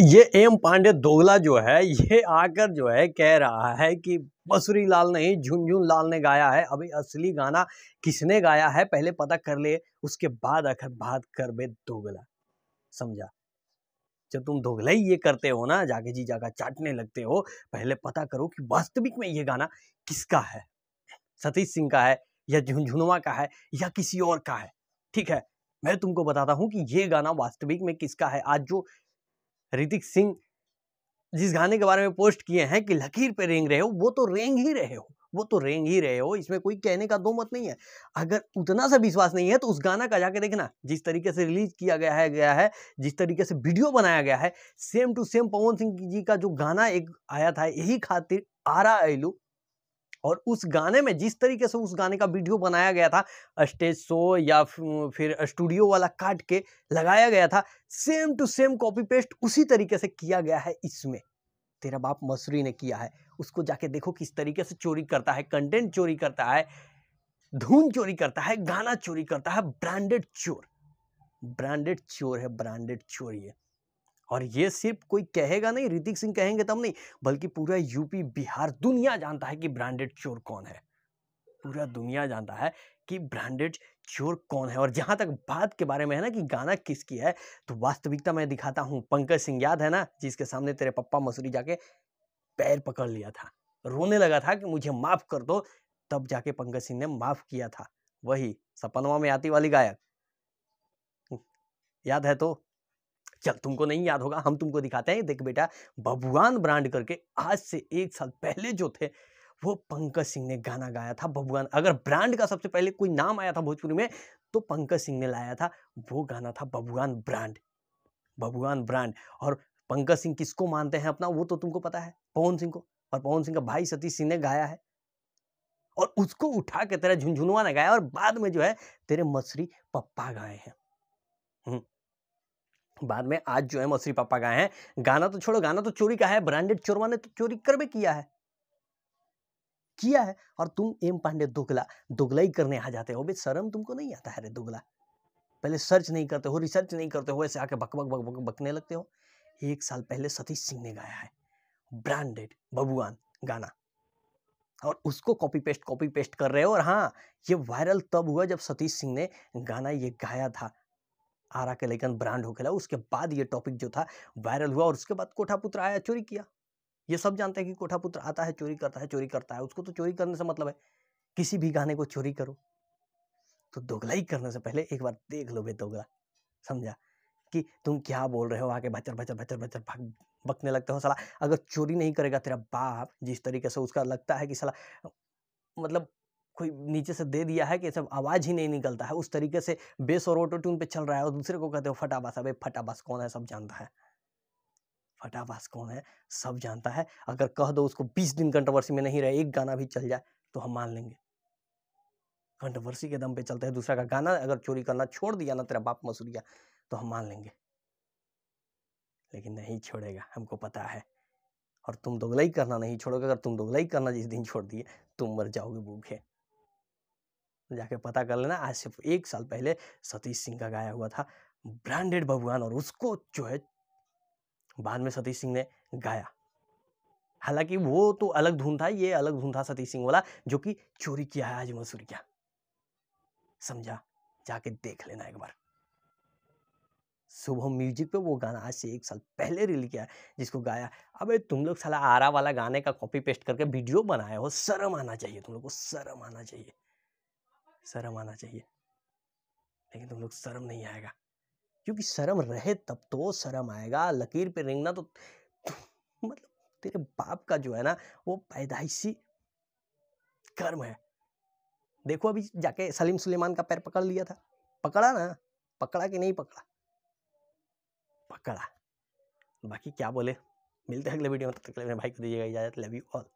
ये एम पांडे दोगला जो है ये आकर जो है कह रहा है कि बसुरी लाल नहीं झुनझुन लाल ने गाया है अभी असली गाना किसने गाया है पहले पता कर ले उसके बाद आकर बात कर बे दोगला समझा जब तुम दोगला ही ये करते हो ना जाके जी जाकर चाटने लगते हो पहले पता करो कि वास्तविक में ये गाना किसका है सतीश सिंह का है या झुनझुनवा का है या किसी और का है ठीक है मैं तुमको बताता हूँ कि ये गाना वास्तविक में किसका है आज जो ऋतिक सिंह जिस गाने के बारे में पोस्ट किए हैं कि लकीर पे रेंग रहे हो वो तो रेंग ही रहे हो वो तो रेंग ही रहे हो इसमें कोई कहने का दो मत नहीं है अगर उतना सा विश्वास नहीं है तो उस गाना का जाके देखना जिस तरीके से रिलीज किया गया है गया है जिस तरीके से वीडियो बनाया गया है same to same Pawan Singh ji का जो गाना एक आया था यही खातिर आरा एलू और उस गाने में जिस तरीके से उस गाने का वीडियो बनाया गया था स्टेज शो या फिर स्टूडियो वाला काट के लगाया गया था same to same copy paste उसी तरीके से किया गया है इसमें तेरा बाप मसूरी ने किया है उसको जाके देखो किस तरीके से चोरी करता है कंटेंट चोरी करता है धुन चोरी करता है गाना चोरी करता है ब्रांडेड चोर ब्रांडेड चोर है ब्रांडेड चोर ये और ये सिर्फ कोई कहेगा नहीं ऋतिक सिंह कहेंगे तब नहीं बल्कि पूरा यूपी बिहार दुनिया जानता है कि ब्रांडेड चोर कौन है पूरा दुनिया जानता है कि ब्रांडेड चोर कौन है और जहां तक बात के बारे में है ना कि गाना किसकी है तो वास्तविकता मैं दिखाता हूं पंकज सिंह याद है ना जिसके सामने तेरे पप्पा मसूरी जाके पैर पकड़ लिया था रोने लगा था कि मुझे माफ़ कर दो तब जाके पंकज सिंह ने माफ़ किया था वही सपनवा में आती वाली गायक याद है तो चल तुमको नहीं याद होगा हम तुमको दिखाते हैं देख बेटा बबुआन ब्रांड करके आज से एक साल पहले जो थे वो पंकज सिंह ने गाना गाया था बबुआन अगर ब्रांड का सबसे पहले कोई नाम आया था भोजपुरी में तो पंकज सिंह ने लाया था वो गाना था बबुआन ब्रांड बबुआन ब्रांड और पंकज सिंह किसको मानते हैं अपना वो तो तुमको पता है पवन सिंह को और पवन सिंह का भाई सतीश सिंह ने गाया है और उसको उठा के तेरा झुंझुनुआ ने गाया और बाद में जो है तेरे मसरी पप्पा गाए हैं हम्म। बाद में आज जो है मौसरी पापा का है गाना तो छोड़ो गाना तो चोरी का है ब्रांडेड चोरवा ने तो चोरी कर भी किया है किया है और तुम एम पांडे दुगला दुगलाई करने आ जाते हो भी शर्म तुमको नहीं आता है रे दुगला पहले सर्च नहीं करते हो रिसर्च नहीं करते हो ऐसे आके बक बक बक बक बकने लगते हो एक साल पहले सतीश सिंह ने गाया है ब्रांडेड बबुआन गाना और उसको कॉपी पेस्ट कॉपी पेस्ट कर रहे हो और हाँ ये वायरल तब हुआ जब सतीश सिंह ने गाना ये गाया था आरा के लेकिन ब्रांड हो खेला उसके बाद ये टॉपिक जो था वायरल हुआ और उसके बाद कोठापुत्र आया चोरी किया ये सब जानते हैं कि कोठापुत्र आता है चोरी करता है चोरी करता है उसको तो चोरी करने से मतलब है किसी भी गाने को चोरी करो तो दोगलाई करने से पहले एक बार देख लो बे दोगला समझा कि तुम क्या बोल रहे हो आके भचर भचर भचर भचर भाग बकने लगते हो साला अगर चोरी नहीं करेगा तेरा बाप जिस तरीके से उसका लगता है कि साला मतलब कोई नीचे से दे दिया है कि सब आवाज़ ही नहीं निकलता है उस तरीके से बेस और ऑटो ट्यून पे चल रहा है और दूसरे को कहते हो फटाबास अबे फटाबास कौन है सब जानता है फटाबास कौन है सब जानता है अगर कह दो उसको बीस दिन कंट्रोवर्सी में नहीं रहे एक गाना भी चल जाए तो हम मान लेंगे कंट्रोवर्सी के दम पे चलते हैं दूसरा का गाना अगर चोरी करना छोड़ दिया ना तेरा बाप मसूरिया तो हम मान लेंगे लेकिन नहीं छोड़ेगा हमको पता है और तुम दोगलाई करना नहीं छोड़ोगे अगर तुम दोगलाई करना जिस दिन छोड़ दिए तुम मर जाओगे भूखे जाके पता कर लेना आज से एक साल पहले सतीश सिंह का गाया हुआ था ब्रांडेड भगवान और उसको जो है बाद में सतीश सिंह ने गाया हालांकि वो तो अलग धुन था ये अलग धुन था सतीश सिंह वाला जो कि चोरी किया है आज मसूर क्या समझा जाके देख लेना एक बार सुबह म्यूजिक पे वो गाना आज से एक साल पहले रिलीज किया जिसको गाया अबे तुम लोग साला आरा वाला गाने का कॉपी पेस्ट करके वीडियो बनाए हो शर्म आना चाहिए तुम लोग को शर्म आना चाहिए शर्म आना चाहिए लेकिन तुम लोग शर्म नहीं आएगा क्योंकि शर्म रहे तब तो शर्म आएगा लकीर पे रेंगना तो मतलब तेरे बाप का जो है ना वो पैदाइशी कर्म है देखो अभी जाके सलीम सुलेमान का पैर पकड़ लिया था पकड़ा ना पकड़ा कि नहीं पकड़ा पकड़ा बाकी क्या बोले मिलते हैं अगले वीडियो में तब तक भाई को दीजिएगा इजाज़त लव यू ऑल